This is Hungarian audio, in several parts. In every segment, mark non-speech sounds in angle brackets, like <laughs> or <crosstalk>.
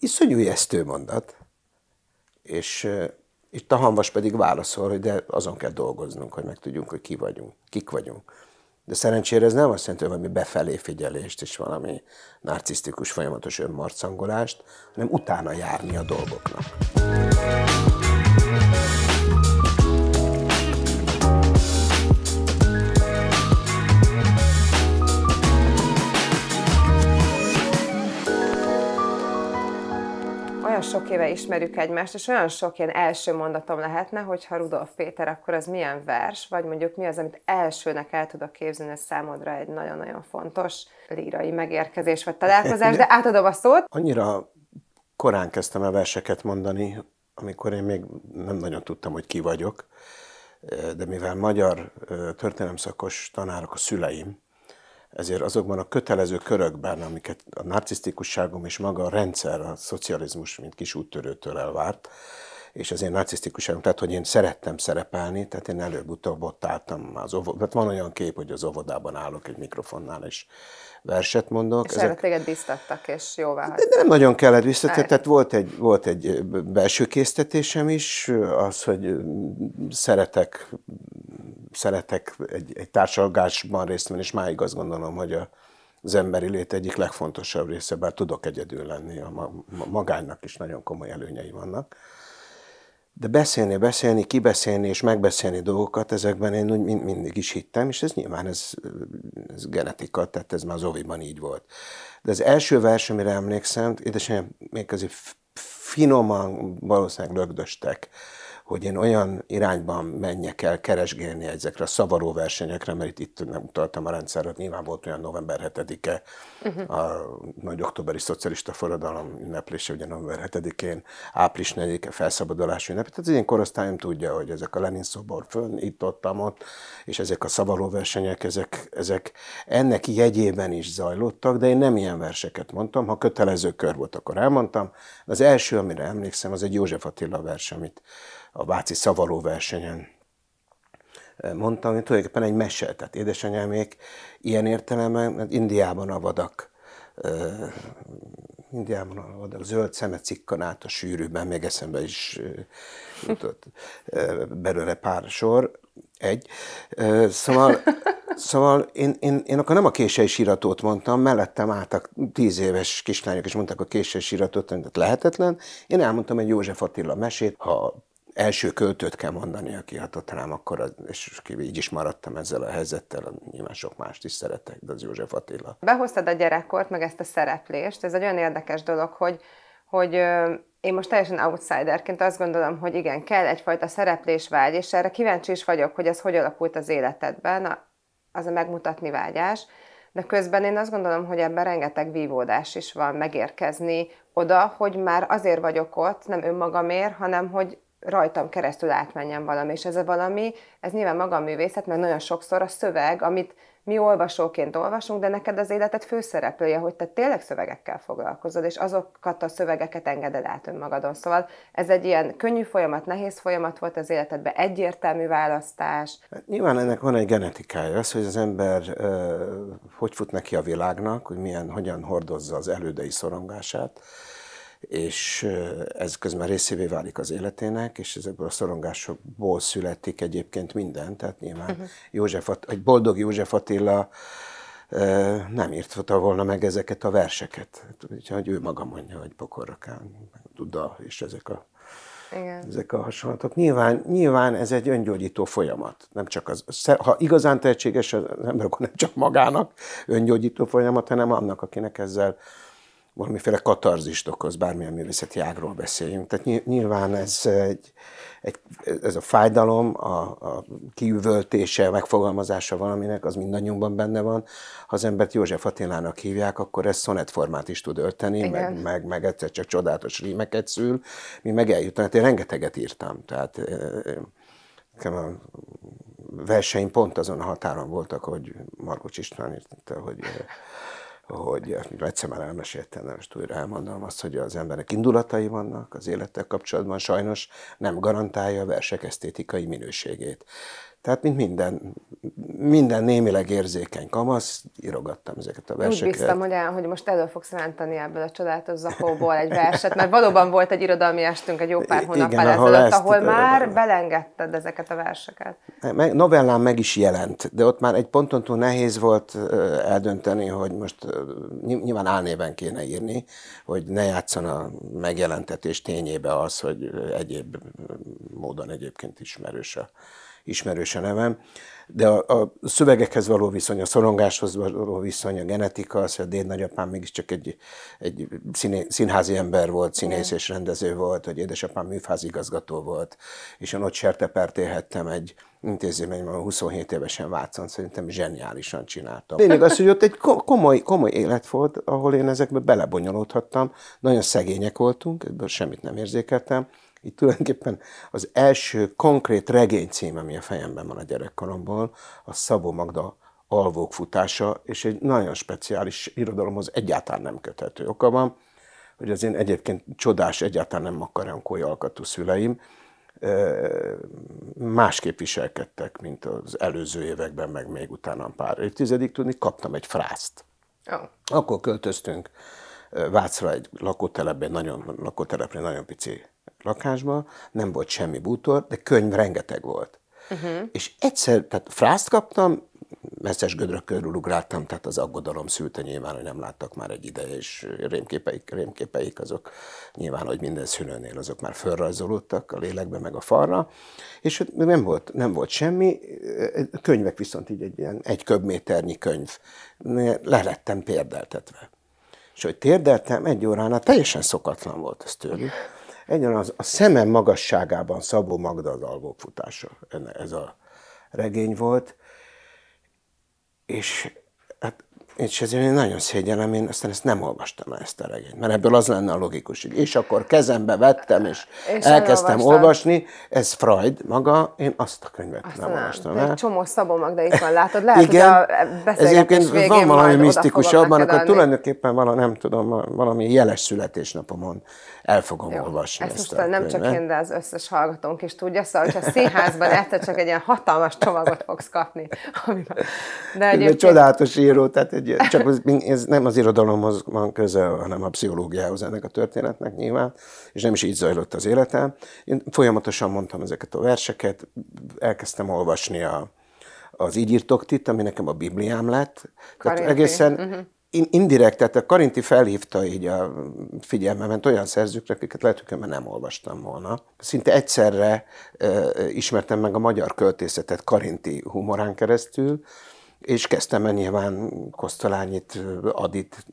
iszonyú ijesztő mondat. És uh, itt a hanvas pedig válaszol, hogy de azon kell dolgoznunk, hogy megtudjunk, hogy ki vagyunk, kik vagyunk. De szerencsére ez nem azt jelenti, hogy valami befelé figyelést és valami narcisztikus folyamatos önmarcangolást, hanem utána járni a dolgoknak. sok éve ismerjük egymást, és olyan sok ilyen első mondatom lehetne, hogy ha Rudolf Péter, akkor az milyen vers, vagy mondjuk mi az, amit elsőnek el tudok képzelni, ez számodra egy nagyon-nagyon fontos lírai megérkezés vagy találkozás, de átadom a szót. Annyira korán kezdtem el verseket mondani, amikor én még nem nagyon tudtam, hogy ki vagyok, de mivel magyar történelemszakos tanárok a szüleim, ezért azokban a kötelező körökben, amiket a narcisztikusságom és maga a rendszer, a szocializmus, mint kis úttörőtől elvárt, és az én narcisztikusságom, tehát hogy én szerettem szerepelni, tehát én előbb-utóbb ott álltam az óvodában. Tehát van olyan kép, hogy az óvodában állok egy mikrofonnál, és verset mondok. És ezek... téged biztattak, és jóvá de, de nem nagyon kellett biztatni, tehát volt egy, volt egy belső késztetésem is, az, hogy szeretek, szeretek egy, egy társalgásban részt venni, és máig azt gondolom, hogy a, az emberi lét egyik legfontosabb része, bár tudok egyedül lenni, a magánynak is nagyon komoly előnyei vannak. De beszélni, beszélni, kibeszélni és megbeszélni dolgokat, ezekben én úgy mind, mindig is hittem, és ez nyilván ez, ez genetika, tehát ez már az óviban így volt. De az első vers, amire emlékszem, édesanyám még azért finoman valószínűleg lögdöstek, hogy én olyan irányban menjek el keresgélni ezekre a szavaró versenyekre, mert itt, itt utaltam a rendszerre, nyilván volt olyan november 7-e, Uh-huh. A nagy októberi szocialista forradalom ünneplése ugye november 7-én, április 4-e felszabadulás ünnep. Tehát az ilyen korosztályom tudja, hogy ezek a Lenin szobor fönn, itt, ott, ott, és ezek a versenyek, ezek, ezek ennek jegyében is zajlottak, de én nem ilyen verseket mondtam. Ha kötelező kör volt, akkor elmondtam. Az első, amire emlékszem, az egy József Attila vers, amit a Váci versenyen mondtam, hogy tulajdonképpen egy mese. Tehát édesanyámék ilyen értelemben, mert Indiában a vadak Indiában a vadak, zöld szeme cikkan át a sűrűben, még eszembe is jutott belőle pár sor, egy. Szóval, szóval én, én, én akkor nem a késői síratót mondtam, mellettem álltak tíz éves kislányok, és mondták a késői síratót, tehát lehetetlen. Én elmondtam egy József Attila mesét, ha első költőt kell mondani, aki hatott rám, akkor az, és így is maradtam ezzel a helyzettel, nyilván sok mást is szeretek, de az József Attila. Behoztad a gyerekkort, meg ezt a szereplést, ez egy olyan érdekes dolog, hogy, hogy én most teljesen outsiderként azt gondolom, hogy igen, kell egyfajta szereplésvágy, és erre kíváncsi is vagyok, hogy ez hogy alakult az életedben, az a megmutatni vágyás, de közben én azt gondolom, hogy ebben rengeteg vívódás is van megérkezni oda, hogy már azért vagyok ott, nem önmagamért, hanem hogy rajtam keresztül átmenjen valami, és ez a valami, ez nyilván maga a művészet, mert nagyon sokszor a szöveg, amit mi olvasóként olvasunk, de neked az életed főszereplője, hogy te tényleg szövegekkel foglalkozod, és azokat a szövegeket engeded át önmagadon. Szóval ez egy ilyen könnyű folyamat, nehéz folyamat volt az életedben, egyértelmű választás. Hát nyilván ennek van egy genetikája, az, hogy az ember hogy fut neki a világnak, hogy milyen, hogyan hordozza az elődei szorongását, és ez közben részévé válik az életének, és ezekből a szorongásokból születik egyébként minden, tehát nyilván uh-huh. József, egy boldog József Attila nem írta volna meg ezeket a verseket. Hát, úgyhogy ő maga mondja, hogy kell, Duda, és ezek a, Igen. ezek a hasonlatok. Nyilván, nyilván ez egy öngyógyító folyamat. Nem csak az, ha igazán tehetséges az ember, akkor nem csak magának öngyógyító folyamat, hanem annak, akinek ezzel valamiféle katarzist okoz, bármilyen művészeti ágról beszéljünk. Tehát nyilván ez, egy, egy, ez a fájdalom, a, a kiüvöltése, megfogalmazása valaminek, az mindannyiunkban benne van. Ha az embert József Attilának hívják, akkor ez szonetformát is tud ölteni, meg, meg, meg egyszer csak csodálatos rímeket szül. Mi meg eljutunk, hát én rengeteget írtam, tehát nekem a verseim pont azon a határon voltak, hogy Markocs István írta, hogy hogy egyszer már elmeséltem, nem most újra elmondom azt, hogy az emberek indulatai vannak, az élettel kapcsolatban sajnos nem garantálja a versek esztétikai minőségét. Tehát, mint minden, minden némileg érzékeny kamasz, írogattam ezeket a verseket. Úgy bíztam, hogy, el, hogy most elő fogsz rántani ebből a csodálatos zakóból egy verset, mert valóban volt egy irodalmi estünk egy jó pár hónap Igen, ahol, ezelőtt, ahol már ezt... belengedted ezeket a verseket. Meg, novellám meg is jelent, de ott már egy ponton túl nehéz volt eldönteni, hogy most nyilván álnéven kéne írni, hogy ne játszon a megjelentetés tényébe az, hogy egyéb módon egyébként ismerős a ismerős a nevem, de a, a szövegekhez való viszony, a szorongáshoz való viszony, a genetika, az, hogy a déd nagyapám mégiscsak egy, egy színé, színházi ember volt, színész és rendező volt, hogy édesapám műfázigazgató volt, és én ott élhettem egy, van, 27 évesen Vácon szerintem zseniálisan csinálta. Lényeg az, hogy ott egy komoly, komoly élet volt, ahol én ezekbe belebonyolódhattam. Nagyon szegények voltunk, ebből semmit nem érzékeltem. Itt tulajdonképpen az első konkrét regény cím, ami a fejemben van a gyerekkoromból, a Szabó Magda alvók futása, és egy nagyon speciális irodalomhoz egyáltalán nem köthető oka van, hogy az én egyébként csodás, egyáltalán nem makarankói alkatú szüleim, másképp viselkedtek, mint az előző években, meg még utána pár évtizedig tudni, kaptam egy frászt. Oh. Akkor költöztünk Vácra egy lakótelepben, egy nagyon, lakótelepre, nagyon pici lakásba, nem volt semmi bútor, de könyv rengeteg volt. Uh-huh. És egyszer, tehát frászt kaptam, messzes gödrök körül ugráltam, tehát az aggodalom szülte nyilván, hogy nem láttak már egy ideje, és rémképeik, rémképeik azok nyilván, hogy minden szülőnél azok már felrajzolódtak a lélekbe, meg a falra, és hát nem volt, nem volt semmi, könyvek viszont így egy ilyen egy köbméternyi könyv, lelettem pérdeltetve. És hogy térdeltem, egy óránál teljesen szokatlan volt ez tőlük, egyen az, a szemem magasságában Szabó Magda az alvófutása, ez a regény volt, és hát és ezért én nagyon szégyellem, én aztán ezt nem olvastam el ezt a regényt, mert ebből az lenne a logikus. És akkor kezembe vettem, és, és elkezdtem olvasni, ez Freud maga, én azt a könyvet azt nem, olvastam el. Egy csomó Szabó Magda itt van, látod? Lehet, Igen, hogy a ez egyébként van valami misztikus abban, akkor tulajdonképpen vala, nem tudom, valami jeles születésnapomon el fogom Jó, olvasni ezt, ezt a nem csak én, de az összes hallgatónk is tudja, szóval hogyha színházban egyszer csak egy ilyen hatalmas csomagot fogsz kapni. <laughs> Amiben... De egyébként... csodálatos író, tehát egy hogy csak ez, ez nem az irodalomhoz van köze, hanem a pszichológiához ennek a történetnek nyilván, és nem is így zajlott az életem. Én folyamatosan mondtam ezeket a verseket, elkezdtem olvasni a, az Így írtok tit, ami nekem a Bibliám lett. Karinti. Tehát egészen mhm. indirekt, tehát a Karinti felhívta így a figyelmemet olyan szerzőkre, akiket lehet, hogy nem olvastam volna. Szinte egyszerre uh, ismertem meg a magyar költészetet Karinti humorán keresztül, és kezdtem el nyilván Kosztolányit, Adit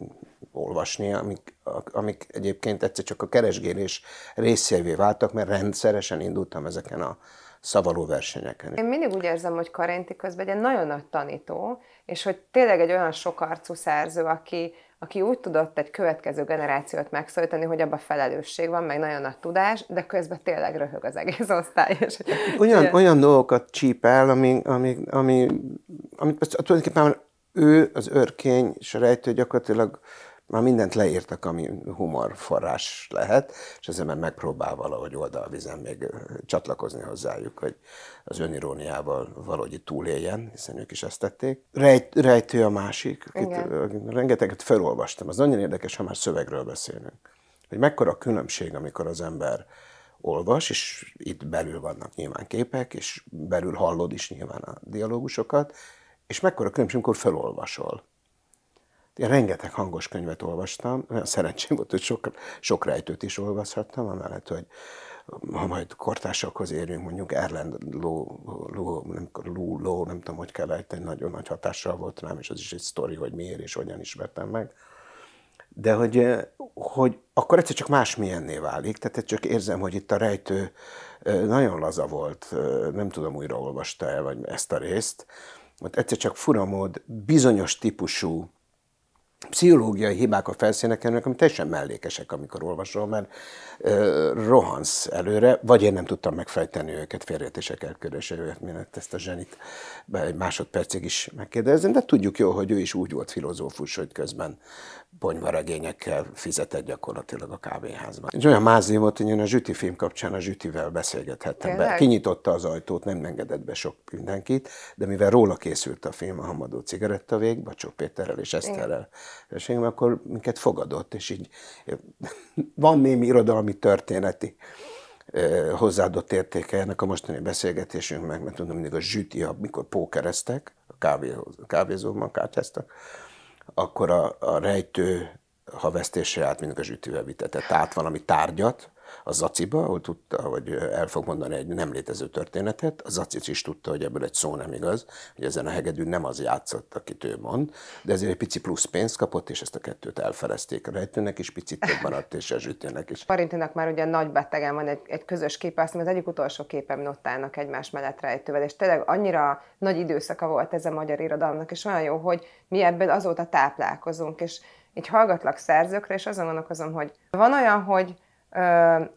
olvasni, amik, amik egyébként egyszer csak a keresgélés részévé váltak, mert rendszeresen indultam ezeken a szavaló versenyeken. Én mindig úgy érzem, hogy Karinti közben egy nagyon nagy tanító, és hogy tényleg egy olyan sokarcú szerző, aki, aki úgy tudott egy következő generációt megszólítani, hogy abban felelősség van, meg nagyon nagy tudás, de közben tényleg röhög az egész osztály. És olyan, olyan dolgokat csípel, ami, ami, ami, ami tulajdonképpen ő, az örkény és a rejtő gyakorlatilag már mindent leírtak, ami humorforrás lehet, és ezzel már megpróbál valahogy oldalvizen még csatlakozni hozzájuk, hogy az öniróniával valahogy túléljen, hiszen ők is ezt tették. Rejt, rejtő a másik, akit, rengeteget felolvastam, az nagyon érdekes, ha már szövegről beszélünk, hogy mekkora a különbség, amikor az ember olvas, és itt belül vannak nyilván képek, és belül hallod is nyilván a dialógusokat, és mekkora különbség, amikor felolvasol. Én rengeteg hangos könyvet olvastam, olyan szerencsém volt, hogy sok, sok rejtőt is olvashattam, amellett, hogy ha majd kortársakhoz érünk, mondjuk Erlend Ló, Ló, nem, Ló, Ló, nem tudom, hogy kell egy nagyon nagy hatással volt rám, és az is egy sztori, hogy miért és hogyan vettem meg. De hogy, eh, hogy akkor egyszer csak másmilyenné válik, tehát csak érzem, hogy itt a rejtő eh, nagyon laza volt, eh, nem tudom, újra olvasta el, vagy ezt a részt, mert egyszer csak furamód bizonyos típusú pszichológiai hibák a felszínek ennek, ami teljesen mellékesek, amikor olvasom, mert ö, rohansz előre, vagy én nem tudtam megfejteni őket, félreértések elkörülése, mert ezt a zsenit egy másodpercig is megkérdezem, de tudjuk jól, hogy ő is úgy volt filozófus, hogy közben ponyvaregényekkel fizetett gyakorlatilag a kávéházban. Egy olyan mázni volt, hogy én a Zsüti film kapcsán a Zsütivel beszélgethettem be. Kinyitotta az ajtót, nem engedett be sok mindenkit, de mivel róla készült a film, a Hamadó cigaretta vég, Bacsó Péterrel és Eszterrel feleségem, akkor minket fogadott, és így van némi irodalmi történeti hozzáadott értéke ennek a mostani beszélgetésünknek, mert tudom, mindig a zsüti, amikor pókereztek, a kávézóban kártyáztak, akkor a, a rejtő, ha vesztésre állt, mindig a zsütivel vitetett át valami tárgyat, a Zaciba, ahol tudta, hogy el fog mondani egy nem létező történetet, a Zacic is tudta, hogy ebből egy szó nem igaz, hogy ezen a hegedűn nem az játszott, akit ő mond, de ezért egy pici plusz pénzt kapott, és ezt a kettőt elfelezték. A rejtőnek is picit több maradt, és a zsütőnek is. Parintinak már ugye nagy betegen van egy, egy közös képe, azt az egyik utolsó képem notálnak egymás mellett rejtővel, és tényleg annyira nagy időszaka volt ez a magyar irodalomnak, és olyan jó, hogy mi ebből azóta táplálkozunk, és így hallgatlak szerzőkre, és azon gondolkozom, hogy van olyan, hogy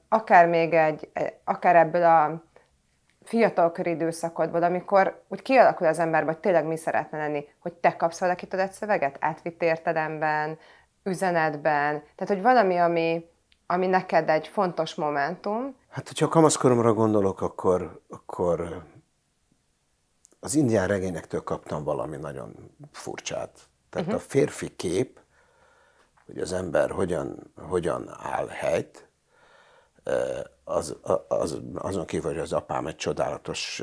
akár még egy, e, akár ebből a fiatal időszakodból, amikor úgy kialakul az ember, hogy tényleg mi szeretne lenni, hogy te kapsz valakit egy szöveget, átvitt értelemben, üzenetben, tehát hogy valami, ami, ami neked egy fontos momentum. Hát, hogyha a kamaszkoromra gondolok, akkor, akkor az indián regényektől kaptam valami nagyon furcsát. Tehát uh-huh. a mhm. férfi kép, hogy az ember hogyan, hogyan áll helyt, az, az, azon kívül, hogy az apám egy csodálatos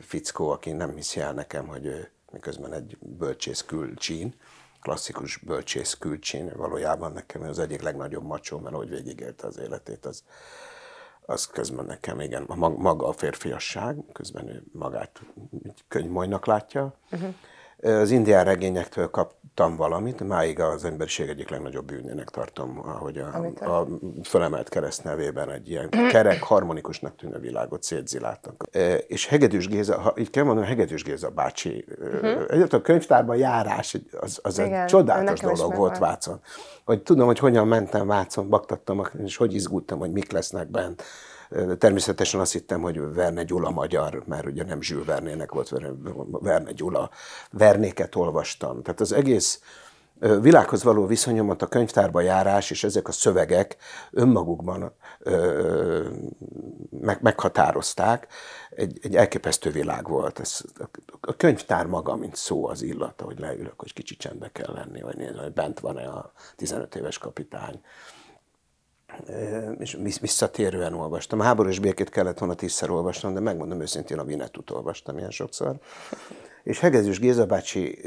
fickó, aki nem hiszi el nekem, hogy ő miközben egy bölcsész külcsín, klasszikus bölcsész külcsín, valójában nekem az egyik legnagyobb macsó, mert hogy végigélte az életét, az, az közben nekem, igen, maga a férfiasság, közben ő magát könyvmajnak látja. Uh-huh. Az indián regényektől kaptam valamit, máig az emberiség egyik legnagyobb bűnének tartom, ahogy a, a felemelt kereszt nevében egy ilyen kerek, harmonikusnak tűnő világot szétziláltak. E, és Hegedűs Géza, ha így kell mondanom, Hegedűs Géza bácsi, uh-huh. E, mhm. egyáltalán a könyvtárban járás, az, az Igen, egy csodálatos dolog volt Vácon. Hogy tudom, hogy hogyan mentem Vácon, baktattam, és hogy izgultam, hogy mik lesznek bent Természetesen azt hittem, hogy Verne Gyula magyar, mert ugye nem Zsül Vernének volt Verne Gyula. Vernéket olvastam. Tehát az egész világhoz való viszonyomat a könyvtárba járás és ezek a szövegek önmagukban ö, meg, meghatározták. Egy, egy elképesztő világ volt. Ez, a könyvtár maga, mint szó, az illata, hogy leülök, hogy kicsit csendbe kell lenni, vagy nézni, hogy bent van-e a 15 éves kapitány és visszatérően olvastam. A háborús békét kellett volna tízszer olvastam, de megmondom őszintén, a Vinetut olvastam ilyen sokszor. És Hegezős Géza bácsi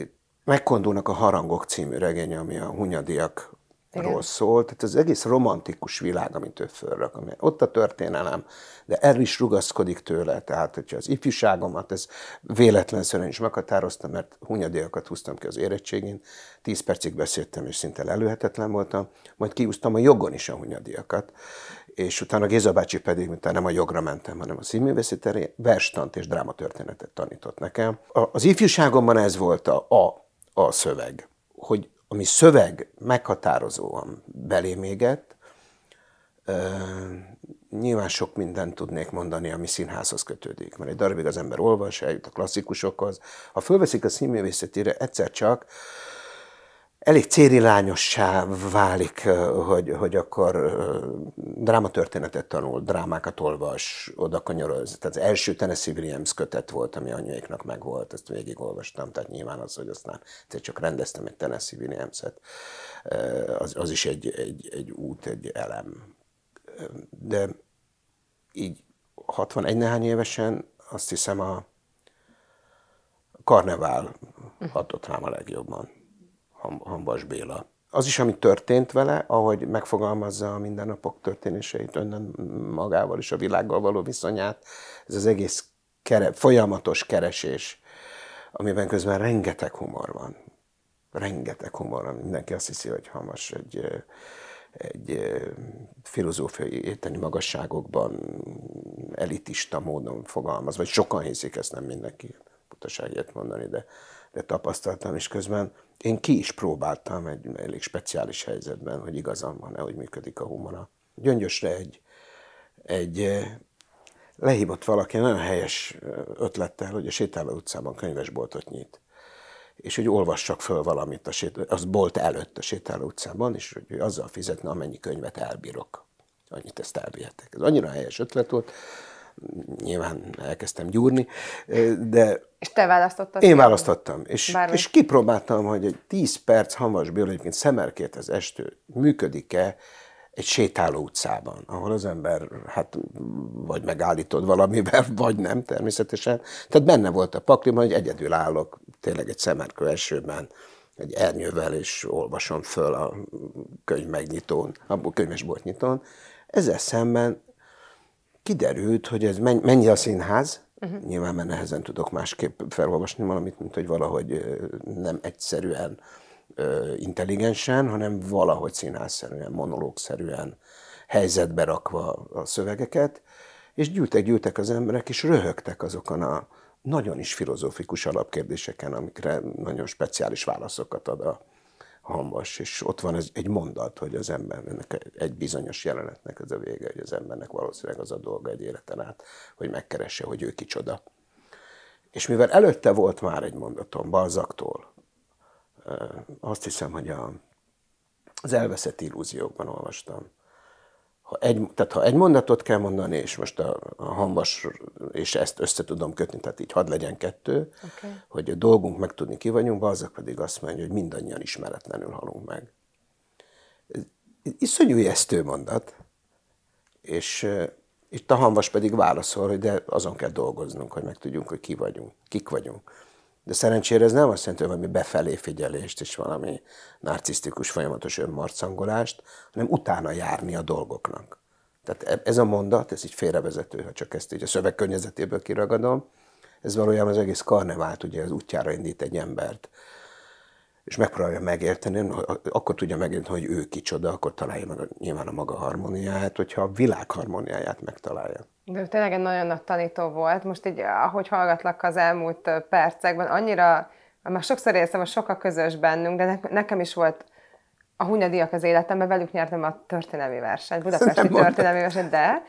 Megkondulnak a harangok című regény, ami a hunyadiak ról szól, tehát az egész romantikus világ, amit ő fölrak, ami ott a történelem, de el is rugaszkodik tőle, tehát hogyha az ifjúságomat, ez véletlenszerűen is meghatároztam, mert hunyadékokat húztam ki az érettségén, tíz percig beszéltem, és szinte előhetetlen voltam, majd kiúztam a jogon is a hunyadékokat, és utána Géza bácsi pedig, utána nem a jogra mentem, hanem a színművészi terén, verstant és drámatörténetet tanított nekem. Az ifjúságomban ez volt a, a, a szöveg, hogy ami szöveg meghatározóan belém égett. Nyilván sok mindent tudnék mondani, ami színházhoz kötődik, mert egy darabig az ember olvas, eljut a klasszikusokhoz. Ha fölveszik a színművészetére, egyszer csak elég célirányossá válik, hogy, hogy akkor drámatörténetet tanul, drámákat olvas, oda kanyarolsz. Tehát az első Tennessee Williams kötet volt, ami anyuéknak megvolt, ezt végigolvastam, tehát nyilván az, hogy aztán egyszer csak rendeztem egy Tennessee Williams-et, az, az is egy, egy, egy út, egy elem. De így 61 nehány évesen azt hiszem a karnevál mhm. hatott rám a legjobban Hambas Béla. Az is, ami történt vele, ahogy megfogalmazza a mindennapok történéseit, önnön magával és a világgal való viszonyát, ez az egész kere, folyamatos keresés, amiben közben rengeteg humor van. Rengeteg humor, van. mindenki azt hiszi, hogy Hamas egy, egy filozófiai érteni magasságokban elitista módon fogalmaz, vagy sokan hiszik, ezt nem mindenki butaságért mondani, de, de tapasztaltam, is közben én ki is próbáltam egy elég speciális helyzetben, hogy igazam van-e, hogy működik a humora. Gyöngyösre egy, egy eh, lehívott valaki nagyon helyes eh, ötlettel, hogy a sétáló utcában könyvesboltot nyit és hogy olvassak föl valamit a sét, az bolt előtt a sétáló utcában, és hogy azzal fizetne, amennyi könyvet elbírok. Annyit ezt elvihetek. Ez annyira helyes ötlet volt, nyilván elkezdtem gyúrni, de... És te választottad? Én választottam. És, és kipróbáltam, hogy egy 10 perc hamvasből egyébként szemerkét az estő működik-e, egy sétáló utcában, ahol az ember hát vagy megállítod valamivel, <laughs> vagy nem természetesen. Tehát benne volt a paklim, hogy egyedül állok tényleg egy szemerkő esőben, egy ernyővel, és olvasom föl a könyv megnyitón, a könyvesbolt nyitón. Ezzel szemben kiderült, hogy ez mennyi a színház, uh-huh. nyilván már nehezen tudok másképp felolvasni valamit, mint hogy valahogy nem egyszerűen intelligensen, hanem valahogy színházszerűen, monológszerűen, helyzetbe rakva a szövegeket, és gyűltek-gyűltek az emberek, és röhögtek azokon a nagyon is filozófikus alapkérdéseken, amikre nagyon speciális válaszokat ad a, hamvas, és ott van ez egy mondat, hogy az embernek egy bizonyos jelenetnek ez a vége, hogy az embernek valószínűleg az a dolga egy életen át, hogy megkeresse, hogy ő kicsoda. És mivel előtte volt már egy mondatom Balzaktól, azt hiszem, hogy a, az elveszett illúziókban olvastam, ha egy, tehát ha egy mondatot kell mondani, és most a, a hamvas, és ezt össze tudom kötni, tehát így hadd legyen kettő, okay. hogy a dolgunk megtudni ki vagyunk, azok pedig azt mondja, hogy mindannyian ismeretlenül halunk meg. Ez iszonyú ijesztő mondat, és eh, itt a hamvas pedig válaszol, hogy de azon kell dolgoznunk, hogy megtudjunk, hogy ki vagyunk, kik vagyunk. De szerencsére ez nem azt jelenti, hogy valami befelé figyelést és valami narcisztikus folyamatos önmarcangolást, hanem utána járni a dolgoknak. Tehát e- ez a mondat, ez így félrevezető, ha csak ezt így a szöveg környezetéből kiragadom, ez valójában az egész karnevált ugye az útjára indít egy embert és megpróbálja megérteni, akkor tudja megérteni, hogy ő kicsoda, akkor találja meg nyilván a maga harmóniáját, hogyha a világ harmóniáját megtalálja. De tényleg egy nagyon nagy tanító volt. Most így, ahogy hallgatlak az elmúlt percekben, annyira, már sokszor érzem, hogy sok a közös bennünk, de nekem is volt a hunyadiak az életemben, velük nyertem a történelmi versenyt, budapesti történelmi versenyt, de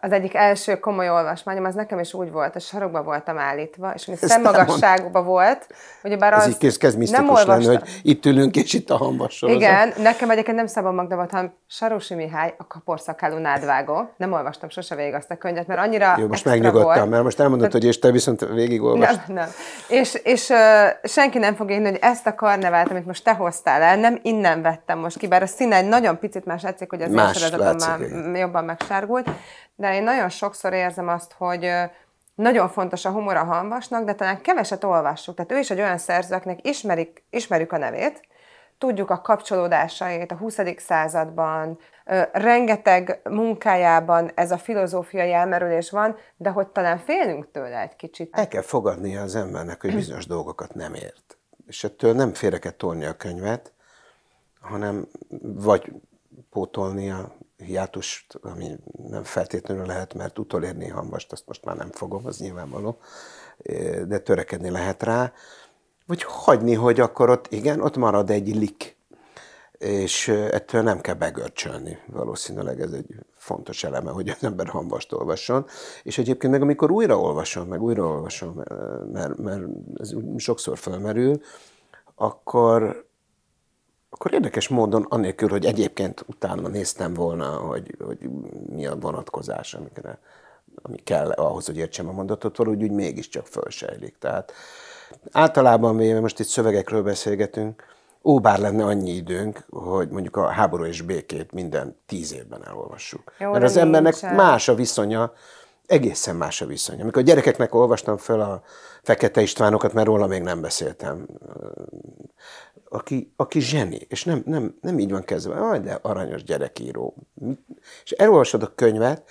az egyik első komoly olvasmányom, az nekem is úgy volt, a sarokba voltam állítva, és mi szemmagasságban volt, hogy bár Ez az így kezd nem olvastam. lenni, hogy itt ülünk, és itt a hambas Igen, nekem egyébként nem Szabó Magda volt, hanem Sarosi Mihály, a kaporszakáló nádvágó. Nem olvastam sose végig azt a könyvet, mert annyira Jó, most megnyugodtam, volt. mert most elmondod, hogy és te viszont végigolvastad. Nem, nem. És, és uh, senki nem fog érni, hogy ezt a karnevált, amit most te hoztál el, nem innen vettem most ki, bár a színe egy nagyon picit más látszik, hogy az más látszik, már igen. jobban megsárgult, de én nagyon sokszor érzem azt, hogy nagyon fontos a humor a hanvasnak, de talán keveset olvassuk. Tehát ő is egy olyan szerző, akinek ismerik, ismerjük a nevét, tudjuk a kapcsolódásait a 20. században, rengeteg munkájában ez a filozófiai elmerülés van, de hogy talán félünk tőle egy kicsit. El kell fogadnia az embernek, hogy bizonyos dolgokat nem ért. És ettől nem félre kell tolni a könyvet, hanem vagy pótolnia, hiátus, ami nem feltétlenül lehet, mert utolérni hamvast, azt most már nem fogom, az nyilvánvaló, de törekedni lehet rá, vagy hagyni, hogy akkor ott, igen, ott marad egy lik, és ettől nem kell begörcsölni. Valószínűleg ez egy fontos eleme, hogy az ember hamvast olvasson. És egyébként meg amikor újra olvasom, meg újra olvasom, mert, mert ez sokszor felmerül, akkor akkor érdekes módon, anélkül, hogy egyébként utána néztem volna, hogy, hogy mi a vonatkozás, amikre, ami kell ahhoz, hogy értsem a mondatot, valahogy úgy mégiscsak fölsejlik. Tehát általában véve most itt szövegekről beszélgetünk, ó, bár lenne annyi időnk, hogy mondjuk a háború és békét minden tíz évben elolvassuk. Jó, Mert az embernek más a viszonya, egészen más a viszony. Amikor a gyerekeknek olvastam föl a Fekete Istvánokat, mert róla még nem beszéltem, aki, aki zseni, és nem, nem, nem így van kezdve, majd de aranyos gyerekíró. És elolvasod a könyvet,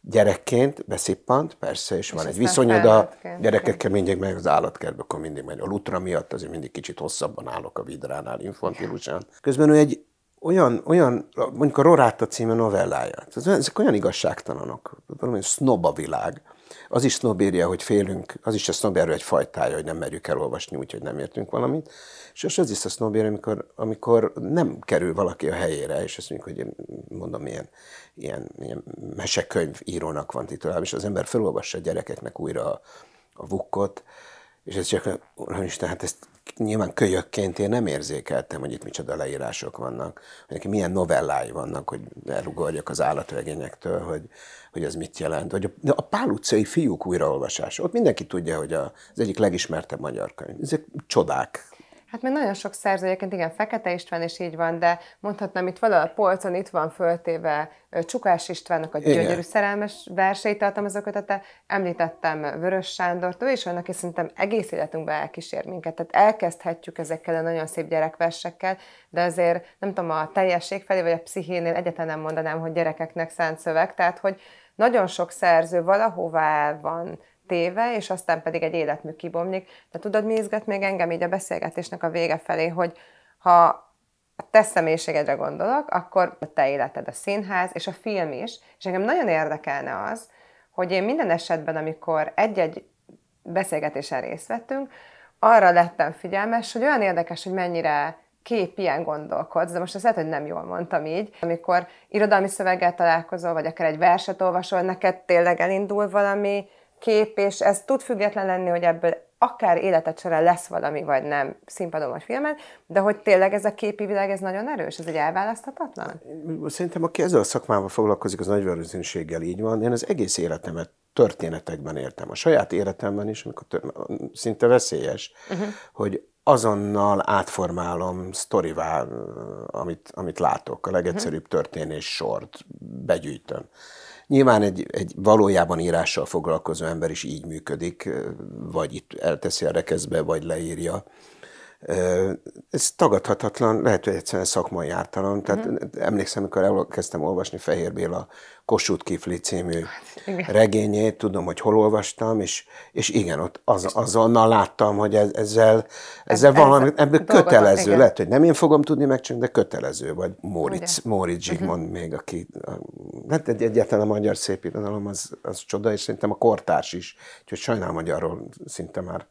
gyerekként beszippant, persze, és, és van egy viszonyod a gyerekekkel, mindig meg az állatkertbe, akkor mindig megy a lutra miatt, azért mindig kicsit hosszabban állok a vidránál infantilusan. Közben ő egy olyan, olyan, mondjuk a Roráta című novellája, ezek olyan igazságtalanok, valami sznob a világ. Az is sznobírja, hogy félünk, az is a sznobérő egy fajtája, hogy nem merjük elolvasni, úgyhogy nem értünk valamit. És az is a sznobérő, amikor, amikor nem kerül valaki a helyére, és azt mondjuk, hogy mondom, ilyen, ilyen, ilyen mesekönyv írónak van titulálva, és az ember felolvassa a gyerekeknek újra a, a vukkot, és ez csak, hogy Isten, hát ezt nyilván kölyökként én nem érzékeltem, hogy itt micsoda leírások vannak, hogy neki milyen novellái vannak, hogy elugorjak az állatregényektől, hogy, hogy ez mit jelent. vagy a, de a Pál utcai fiúk újraolvasása, ott mindenki tudja, hogy a, az egyik legismertebb magyar könyv. Ezek csodák, Hát mert nagyon sok szerző, egyébként igen, Fekete István is így van, de mondhatnám itt valahol a polcon, itt van föltéve Csukás Istvánnak a gyönyörű igen. szerelmes verseit tartalmazó kötete, említettem Vörös Sándort, ő is olyan, aki szerintem egész életünkben elkísér minket, tehát elkezdhetjük ezekkel a nagyon szép gyerekversekkel, de azért nem tudom, a teljesség felé, vagy a pszichénél egyetlen nem mondanám, hogy gyerekeknek szánt szöveg, tehát hogy nagyon sok szerző valahová van téve, és aztán pedig egy életmű kibomlik. De tudod, mi izgat még engem így a beszélgetésnek a vége felé, hogy ha a te személyiségedre gondolok, akkor a te életed a színház, és a film is, és engem nagyon érdekelne az, hogy én minden esetben, amikor egy-egy beszélgetésen részt vettünk, arra lettem figyelmes, hogy olyan érdekes, hogy mennyire kép ilyen gondolkodsz, de most azt lehet, hogy nem jól mondtam így. Amikor irodalmi szöveggel találkozol, vagy akár egy verset olvasol, neked tényleg elindul valami kép, és ez tud független lenni, hogy ebből akár életet során lesz valami, vagy nem színpadon vagy filmen, de hogy tényleg ez a képi világ, ez nagyon erős, ez egy elválaszthatatlan? Szerintem aki ezzel a szakmával foglalkozik, az nagy valószínűséggel így van. Én az egész életemet történetekben értem A saját életemben is, amikor tör... szinte veszélyes, uh-huh. hogy azonnal átformálom sztorivá, amit, amit látok, a legegyszerűbb mhm. történés sort begyűjtöm. Nyilván egy, egy valójában írással foglalkozó ember is így működik, vagy itt elteszi a rekeszbe, vagy leírja. Ez tagadhatatlan, lehet, hogy egyszerűen szakmai ártalan. Tehát mhm. emlékszem, amikor elkezdtem olvasni Fehér Béla Kossuth Kifli című hát, igen. regényét, tudom, hogy hol olvastam, és, és igen, ott az, azonnal láttam, hogy ez, ezzel, hát, ezzel ez, valami, ez kötelező, igen. lehet, hogy nem én fogom tudni megcsinálni, de kötelező, vagy Móricz, Móricz mhm. Zsigmond uh-huh. még, aki, hát egy egyáltalán a magyar szépirodalom, az, az csoda, és szerintem a kortárs is, úgyhogy sajnálom, hogy arról szinte már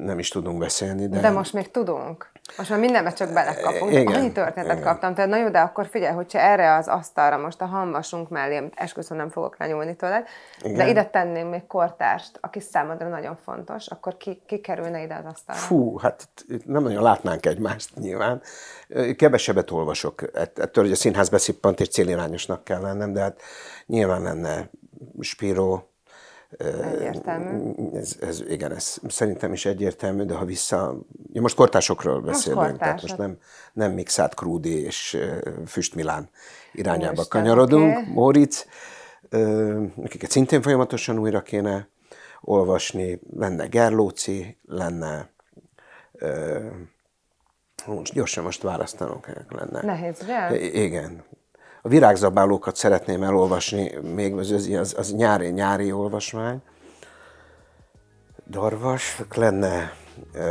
nem is tudunk beszélni. De, de most még tudunk. Most már mindenbe csak belekapunk. Igen, Annyi történetet igen. kaptam, tehát na jó, de akkor figyelj, hogyha erre az asztalra most a hamvasunk mellé, amit esküszöm nem fogok lenyúlni tőled, igen. de ide tenném még kortást, aki számodra nagyon fontos, akkor ki, ki kerülne ide az asztalra? Fú, hát nem nagyon látnánk egymást nyilván. Kevesebbet olvasok. Ettől, hogy a színház beszippant és célirányosnak kell lennem, de hát nyilván lenne Spiro, Egyértelmű. Ez, ez, igen, ez szerintem is egyértelmű, de ha vissza... Ja, most kortásokról beszélünk, most tehát most nem, nem Mixát Krúdi és Füst Milán irányába most kanyarodunk. Okay. Móricz, akiket szintén folyamatosan újra kéne olvasni, lenne Gerlóci, lenne... Most gyorsan most választanunk lenne. Nehéz, de? Igen, a virágzabálókat szeretném elolvasni, még az, az, az nyári, nyári olvasmány. Darvas, lenne uh,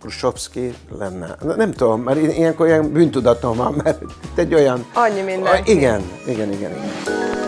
Krusovszki lenne. Nem tudom, mert ilyenkor ilyen bűntudatom van, mert egy olyan... Annyi minden. Igen, igen, igen, igen.